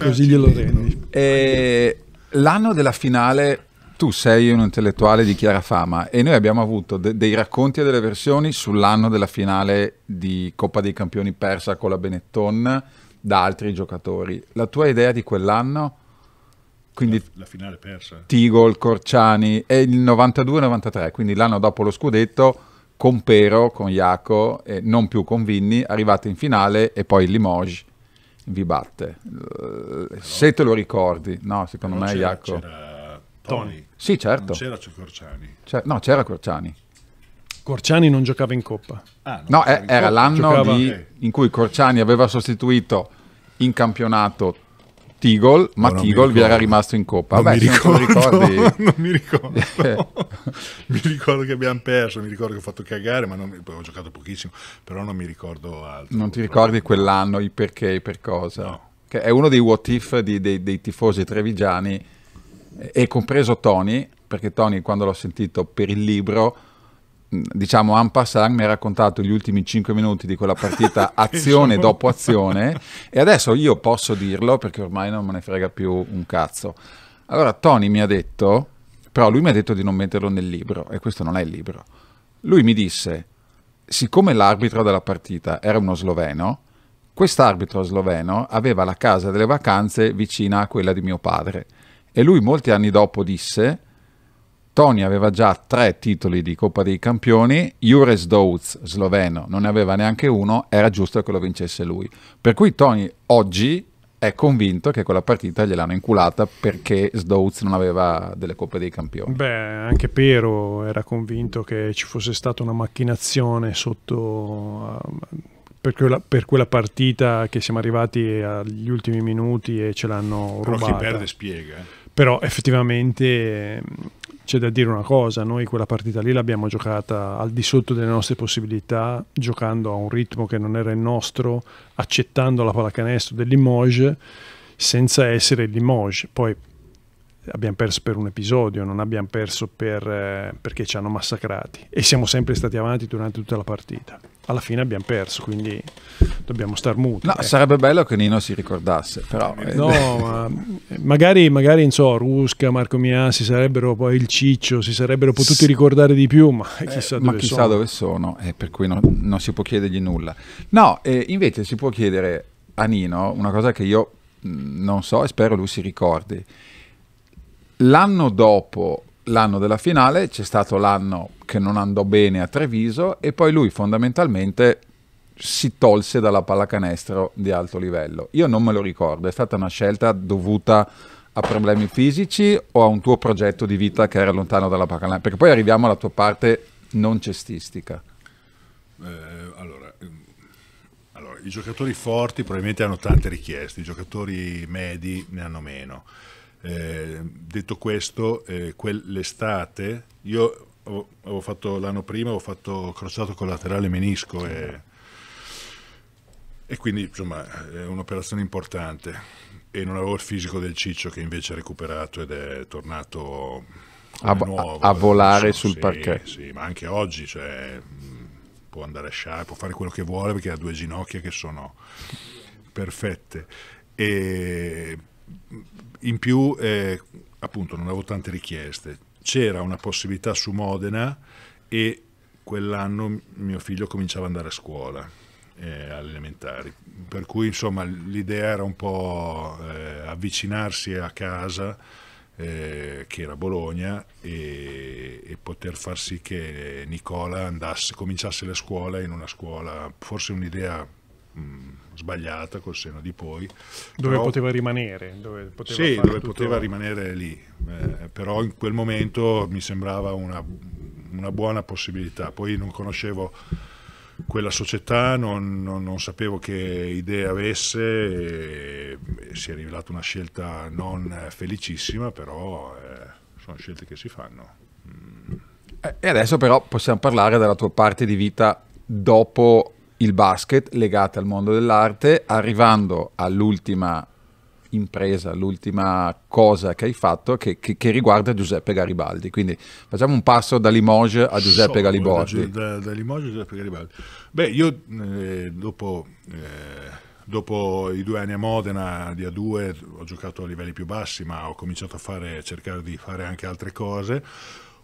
Così glielo rendi. Eh, l'anno della finale tu sei un intellettuale di chiara fama e noi abbiamo avuto de- dei racconti e delle versioni sull'anno della finale di Coppa dei Campioni persa con la Benetton da altri giocatori. La tua idea di quell'anno? Quindi la, la finale persa. Tigol, Corciani è il 92-93, quindi l'anno dopo lo scudetto con Pero, con Iaco, e non più con Vinni, arrivate in finale e poi Limoges vi batte. Però, se te lo ricordi, no, secondo me Iaco... C'era Tony. Sì, certo. Non c'era Corciani. C'era, no, c'era Corciani. Corciani non giocava in Coppa. Ah, no, eh, era Coppa. l'anno giocava... di, in cui Corciani aveva sostituito in campionato Tigol, ma no, Tigol vi era rimasto in Coppa. Non, Beh, mi, ricordo, ricordi... non mi ricordo, mi ricordo. che abbiamo perso, mi ricordo che ho fatto cagare, ma non, ho giocato pochissimo, però non mi ricordo altro. Non ti ricordi quell'anno, i perché, per cosa? No. Che è uno dei what if di, dei, dei tifosi trevigiani e compreso Tony, perché Tony quando l'ho sentito per il libro, mm, diciamo en passant, mi ha raccontato gli ultimi 5 minuti di quella partita diciamo. azione dopo azione e adesso io posso dirlo perché ormai non me ne frega più un cazzo. Allora Tony mi ha detto, però lui mi ha detto di non metterlo nel libro e questo non è il libro. Lui mi disse, siccome l'arbitro della partita era uno sloveno, quest'arbitro sloveno aveva la casa delle vacanze vicina a quella di mio padre e lui molti anni dopo disse Tony aveva già tre titoli di Coppa dei Campioni, Jures Douz, sloveno, non ne aveva neanche uno, era giusto che lo vincesse lui. Per cui Tony oggi è convinto che quella partita gliel'hanno inculata perché Sdouz non aveva delle coppe dei campioni. Beh, anche Pero era convinto che ci fosse stata una macchinazione sotto eh, per quella, per quella partita che siamo arrivati agli ultimi minuti e ce l'hanno rubata. Però chi perde spiega. Eh. Però effettivamente ehm, c'è da dire una cosa, noi quella partita lì l'abbiamo giocata al di sotto delle nostre possibilità, giocando a un ritmo che non era il nostro, accettando la pallacanestro del Limoges senza essere il Limoges. Poi abbiamo perso per un episodio, non abbiamo perso per, eh, perché ci hanno massacrati e siamo sempre stati avanti durante tutta la partita alla fine abbiamo perso, quindi dobbiamo star muti. No, eh. sarebbe bello che Nino si ricordasse, però... No, eh, ma magari, magari non so, Rusca, Marco Miassi sarebbero poi il Ciccio, si sarebbero potuti ricordare di più, ma eh, chissà, dove, ma chissà sono. dove sono. Eh, per cui no, non si può chiedergli nulla. No, eh, invece si può chiedere a Nino una cosa che io mm, non so e spero lui si ricordi. L'anno dopo l'anno della finale, c'è stato l'anno che non andò bene a Treviso e poi lui fondamentalmente si tolse dalla pallacanestro di alto livello. Io non me lo ricordo, è stata una scelta dovuta a problemi fisici o a un tuo progetto di vita che era lontano dalla pallacanestro? Perché poi arriviamo alla tua parte non cestistica. Eh, allora, ehm, allora, i giocatori forti probabilmente hanno tante richieste, i giocatori medi ne hanno meno. Eh, detto questo, eh, quell'estate, io avevo fatto l'anno prima, ho fatto crociato collaterale menisco e, e quindi insomma è un'operazione importante e non avevo il fisico del Ciccio che invece ha recuperato ed è tornato a, nuovo, a volare so, sul sì, parquet. Sì, ma anche oggi cioè, può andare a sciare, può fare quello che vuole perché ha due ginocchia che sono perfette. E in più, eh, appunto, non avevo tante richieste. C'era una possibilità su Modena e quell'anno mio figlio cominciava ad andare a scuola eh, alle elementari. Per cui, insomma, l'idea era un po' eh, avvicinarsi a casa, eh, che era Bologna, e, e, poter far sì che Nicola andasse, cominciasse la scuola in una scuola, forse un'idea Mm, sbagliata col seno di poi. Dove però, poteva rimanere? Dove poteva sì, dove tutto... poteva rimanere lì, eh, però in quel momento mi sembrava una, una buona possibilità. Poi non conoscevo quella società, non, non, non, sapevo che idee avesse, e, e si è rivelata una scelta non eh, felicissima, però eh, sono scelte che si fanno. Mm. Eh, e adesso però possiamo parlare della tua parte di vita dopo il basket legato al mondo dell'arte, arrivando all'ultima impresa, l'ultima cosa che hai fatto che, che, che, riguarda Giuseppe Garibaldi. Quindi facciamo un passo da Limoges a Giuseppe Garibaldi. Da, da, Limoges a Giuseppe Garibaldi. Beh, io eh, dopo, eh, dopo, i due anni a Modena di A2 ho giocato a livelli più bassi, ma ho cominciato a fare, cercare di fare anche altre cose.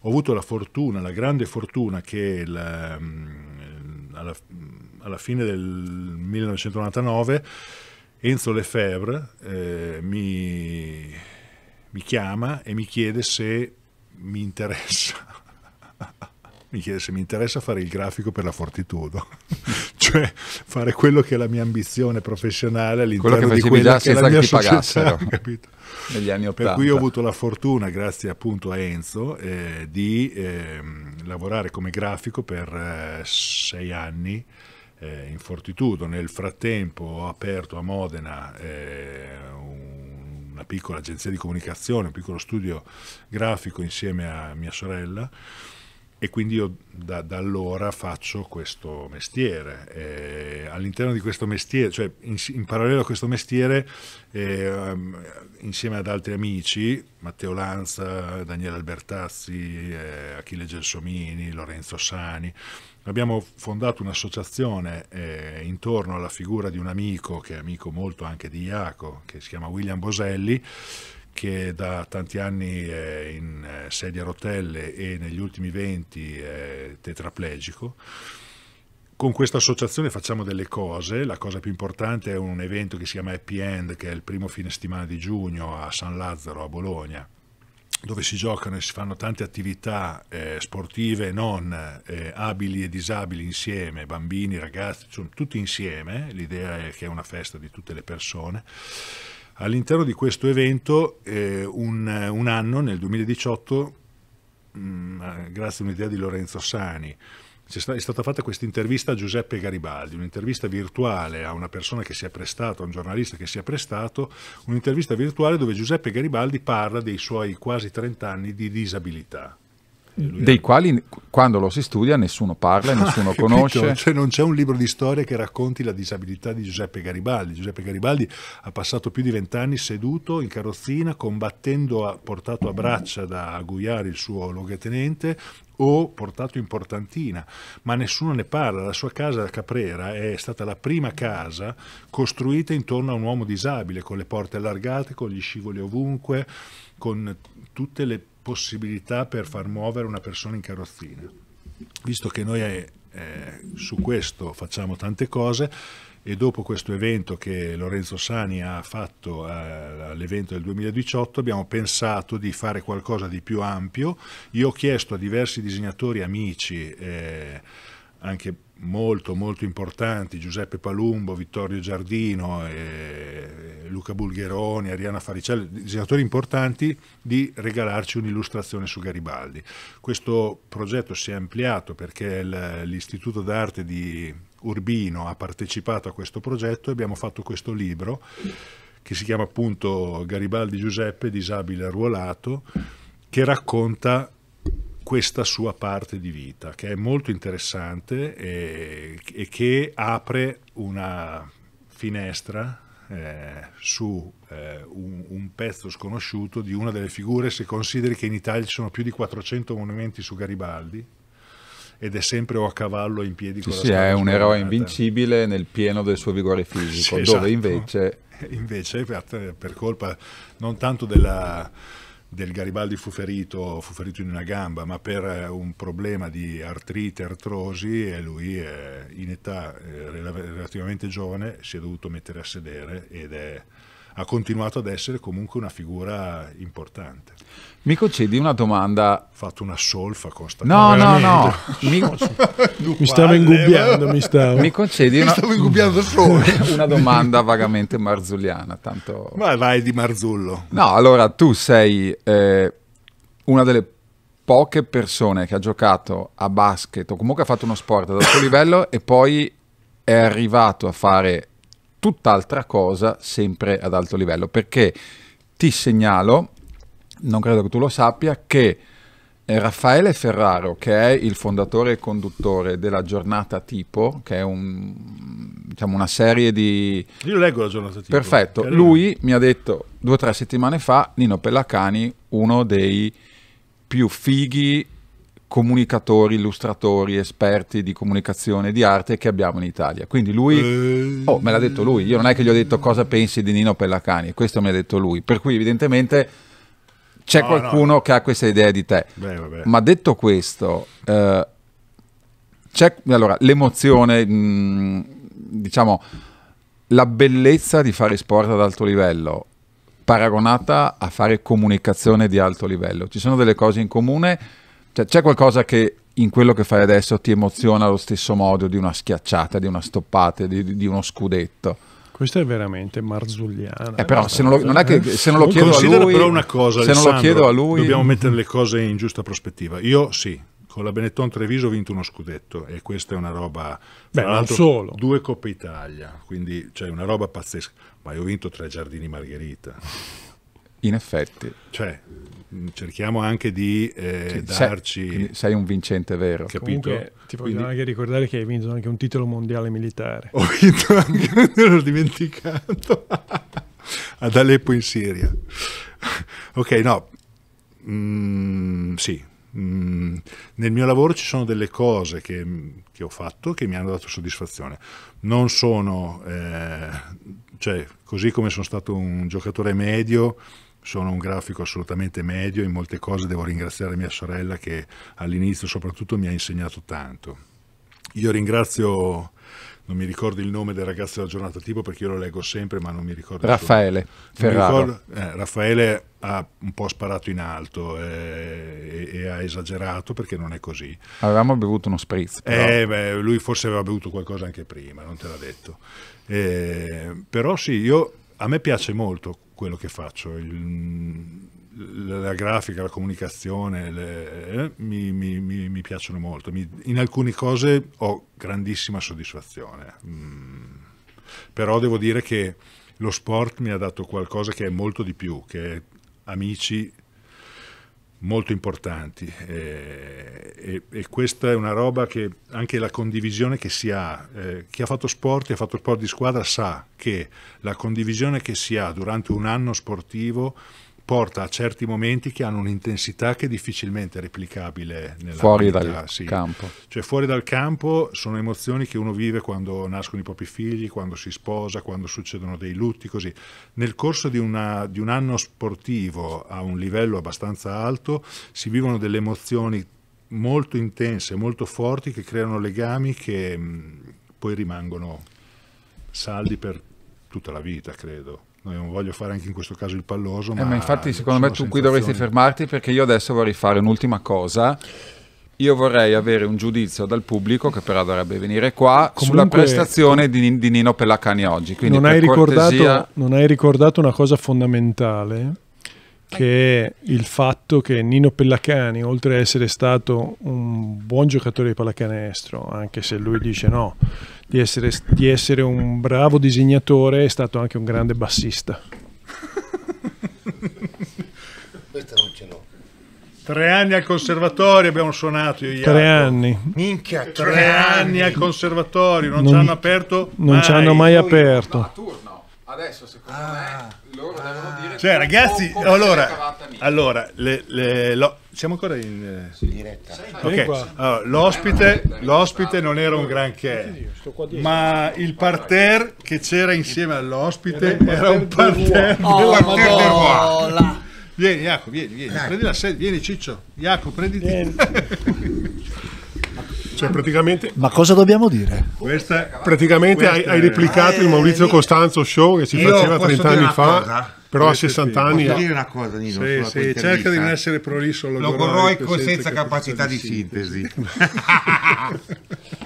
Ho avuto la fortuna, la grande fortuna che ehm, la, la, alla fine del 1999 Enzo Lefebvre eh, mi, mi chiama e mi chiede se mi interessa mi chiede se mi interessa fare il grafico per la Fortitudo, cioè fare quello che è la mia ambizione professionale all'interno di quella che è la mia che società, capito? Negli anni 80. Per cui ho avuto la fortuna, grazie appunto a Enzo, eh, di eh, lavorare come grafico per eh, sei anni eh, in fortitudo. Nel frattempo ho aperto a Modena eh, un, una piccola agenzia di comunicazione, un piccolo studio grafico insieme a mia sorella e quindi io da, da allora faccio questo mestiere. Eh, all'interno di questo mestiere, cioè in, in parallelo a questo mestiere, eh, ehm, insieme ad altri amici, Matteo Lanza, Daniele Albertazzi, eh, Achille Gelsomini, Lorenzo Sani, abbiamo fondato un'associazione eh, intorno alla figura di un amico, che è amico molto anche di Iaco, che si chiama William Boselli, che da tanti anni è in eh, sedia a rotelle e negli ultimi 20 è tetraplegico. Con questa associazione facciamo delle cose, la cosa più importante è un evento che si chiama Happy End, che è il primo fine settimana di giugno a San Lazzaro a Bologna, dove si giocano e si fanno tante attività eh, sportive non, eh, abili e disabili insieme, bambini, ragazzi, insomma, tutti insieme, l'idea è che è una festa di tutte le persone All'interno di questo evento, eh, un, un, anno, nel 2018, mh, mm, grazie a un'idea di Lorenzo Sani, è stata fatta questa intervista a Giuseppe Garibaldi, un'intervista virtuale a una persona che si è prestato, a un giornalista che si è prestato, un'intervista virtuale dove Giuseppe Garibaldi parla dei suoi quasi 30 anni di disabilità dei quali quando lo si studia nessuno parla, nessuno ah, conosce. Cioè, non c'è un libro di storia che racconti la disabilità di Giuseppe Garibaldi. Giuseppe Garibaldi ha passato più di vent'anni seduto in carrozzina, combattendo, a, portato a braccia da Guiari, il suo luogotenente, o portato in portantina, ma nessuno ne parla. La sua casa da Caprera è stata la prima casa costruita intorno a un uomo disabile, con le porte allargate, con gli scivoli ovunque, con tutte le possibilità per far muovere una persona in carrozzina. Visto che noi eh, eh, su questo facciamo tante cose e dopo questo evento che Lorenzo Sani ha fatto eh, all'evento del 2018 abbiamo pensato di fare qualcosa di più ampio. Io ho chiesto a diversi disegnatori amici eh, anche molto molto importanti, Giuseppe Palumbo, Vittorio Giardino, eh, Luca Bulgheroni, Ariana Faricelli, disegnatori importanti, di regalarci un'illustrazione su Garibaldi. Questo progetto si è ampliato perché l'Istituto d'Arte di Urbino ha partecipato a questo progetto e abbiamo fatto questo libro che si chiama appunto Garibaldi Giuseppe, disabile arruolato, che racconta questa sua parte di vita, che è molto interessante e, e che apre una finestra eh, su eh, un, un, pezzo sconosciuto di una delle figure, se consideri che in Italia ci sono più di 400 monumenti su Garibaldi, ed è sempre o a cavallo o in piedi con la Sì, è un eroe invincibile nel pieno del suo vigore fisico, sì, esatto. dove invece... Invece, per colpa non tanto della del Garibaldi fu ferito, fu ferito in una gamba, ma per eh, un problema di artrite, artrosi, e eh, lui eh, in età relativamente giovane si è dovuto mettere a sedere ed è ha continuato ad essere comunque una figura importante. Mi concedi una domanda? Ho fatto una solfa con sta No, no, no. Mi, mi stavo eh. ingubbiando, mi stavo. Mi concedi una... Mi stavo ingubbiando solo. una domanda vagamente marzulliana, tanto... Ma vai di Marzullo. No, allora, tu sei eh, una delle poche persone che ha giocato a basket o comunque ha fatto uno sport ad alto livello e poi è arrivato a fare tutt'altra cosa, sempre ad alto livello, perché ti segnalo, non credo che tu lo sappia, che eh, Raffaele Ferraro, che è il fondatore e conduttore della giornata tipo, che è un, diciamo, una serie di... Io leggo la giornata tipo. Perfetto, Carino. lui mi ha detto due o tre settimane fa, Nino Pellacani, uno dei più fighi comunicatori, illustratori, esperti di comunicazione di arte che abbiamo in Italia. Quindi lui, eh. oh, me l'ha detto lui, io non è che gli ho detto cosa pensi di Nino Pellacani, questo mi ha detto lui, per cui evidentemente c'è no, qualcuno no. che ha questa idea di te. Beh, Ma detto questo, eh, c'è allora, l'emozione, mh, mm, diciamo, la bellezza di fare sport ad alto livello paragonata a fare comunicazione di alto livello. Ci sono delle cose in comune cioè, c'è qualcosa che in quello che fai adesso ti emoziona allo stesso modo di una schiacciata, di una stoppata, di, di uno scudetto? Questo è veramente marzulliano. Eh, eh però se non, lo, non è che, eh? se non lo chiedo a lui... però una cosa, se non lo chiedo a lui... Dobbiamo mettere le cose in giusta prospettiva. Io sì, con la Benetton Treviso ho vinto uno scudetto e questa è una roba... Beh, non solo. Due Coppe Italia, quindi cioè una roba pazzesca. Ma io ho vinto tre Giardini Margherita. In effetti. Cioè, mm, cerchiamo anche di eh, sì, darci... Sei, sei, un vincente vero. Capito? Comunque, ti voglio quindi... anche ricordare che hai vinto anche un titolo mondiale militare. Ho vinto anche, me l'ho dimenticato, ad Aleppo in Siria. ok, no, mm, sì. Mm, nel mio lavoro ci sono delle cose che, che, ho fatto che mi hanno dato soddisfazione. Non sono, eh, cioè, così come sono stato un giocatore medio, sono un grafico assolutamente medio, in molte cose devo ringraziare mia sorella che all'inizio soprattutto mi ha insegnato tanto. Io ringrazio, non mi ricordo il nome del ragazzo della giornata tipo perché io lo leggo sempre ma non mi ricordo. Raffaele Ferraro. Ricordo, eh, Raffaele ha un po' sparato in alto eh, e, e, ha esagerato perché non è così. Avevamo bevuto uno spritz. Eh, beh, lui forse aveva bevuto qualcosa anche prima, non te l'ha detto. Eh, però sì, io a me piace molto quello che faccio, il, mm, la grafica, la comunicazione le, eh, mi, mi, mi, mi, piacciono molto, in alcune cose ho grandissima soddisfazione, mm. però devo dire che lo sport mi ha dato qualcosa che è molto di più, che amici, molto importanti eh, e, e, questa è una roba che anche la condivisione che si ha, eh, chi ha fatto sport, e ha fatto sport di squadra sa che la condivisione che si ha durante un anno sportivo porta a certi momenti che hanno un'intensità che è difficilmente replicabile nella fuori vita, dal sì. campo. Cioè fuori dal campo sono emozioni che uno vive quando nascono i propri figli, quando si sposa, quando succedono dei lutti, così. Nel corso di, una, di un anno sportivo a un livello abbastanza alto si vivono delle emozioni molto intense, molto forti, che creano legami che mh, poi rimangono saldi per tutta la vita, credo non voglio fare anche in questo caso il palloso. Eh, ma, infatti secondo me tu qui dovresti fermarti perché io adesso vorrei fare un'ultima cosa. Io vorrei avere un giudizio dal pubblico, che però dovrebbe venire qua, Comunque, sulla prestazione di, di Nino Pellacani oggi. Quindi non hai, cortesia... non, hai ricordato, una cosa fondamentale, che è il fatto che Nino Pellacani, oltre ad essere stato un buon giocatore di pallacanestro, anche se lui dice no, di essere, di essere un bravo disegnatore, è stato anche un grande bassista. Questa non ce l'ho. Tre anni al conservatorio abbiamo suonato io Iaco. Tre anni. Minchia, tre, tre anni. anni. al conservatorio, non, non ci hanno aperto. Non mai. ci hanno mai aperto. No, Adesso, secondo ah. me, loro ah. devono dire. Cioè, ragazzi, allora, allora le, le, lo, siamo ancora in eh, sì. diretta. Okay. Allora, l'ospite, l'ospite non era un granché, ma il parterre che c'era insieme all'ospite era un parterre della Terre oh, Vieni, Jacopo, vieni, vieni, prendi la sedia, vieni, Ciccio. Jacopo, prenditi. Cioè praticamente... Ma cosa dobbiamo dire? Questa, praticamente questa hai, hai, replicato eh, il Maurizio eh, Costanzo Show che si faceva 30 anni fa. Cosa? però a 60 anni posso dire una cosa Nino sì, sì, cerca di non essere prolisso logoroico senza capacità di sintesi, sintesi.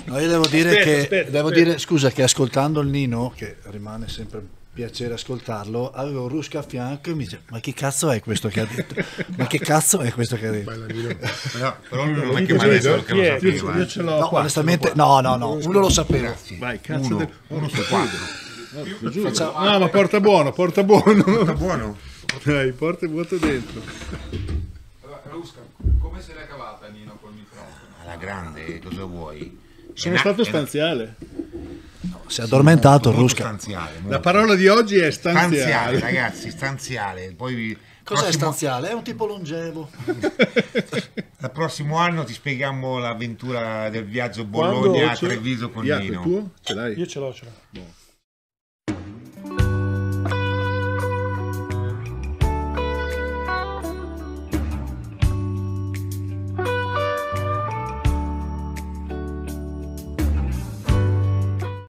no, io devo dire aspetta, che aspetta, devo aspetta. dire scusa che ascoltando il Nino che rimane sempre piacere ascoltarlo, avevo Rusca a fianco e mi diceva ma che cazzo è questo che ha detto? ma che cazzo è questo che ha detto? no, però lui mm. non è che mai detto che lo sapevo. Io ce l'ho. No, qua, onestamente, no, no, no, uno lo sapeva. Vai, cazzo uno, del... uno su quattro. facciamo... no, ma porta buono, porta buono. Porta buono. Dai, porta vuoto dentro. Allora, Rusca, come se l'è cavata Nino col microfono? Alla grande, cosa vuoi? Sono stato stanziale si è addormentato Rusca. La parola di oggi è stanziale. Stanziale, ragazzi, stanziale. Poi Cos'è prossimo... stanziale? È un tipo longevo. Il prossimo anno ti spieghiamo l'avventura del viaggio Bologna-Treviso a con Iaco, Nino. Tu? Ce l'hai? Io ce l'ho, ce l'ho. No. Boh.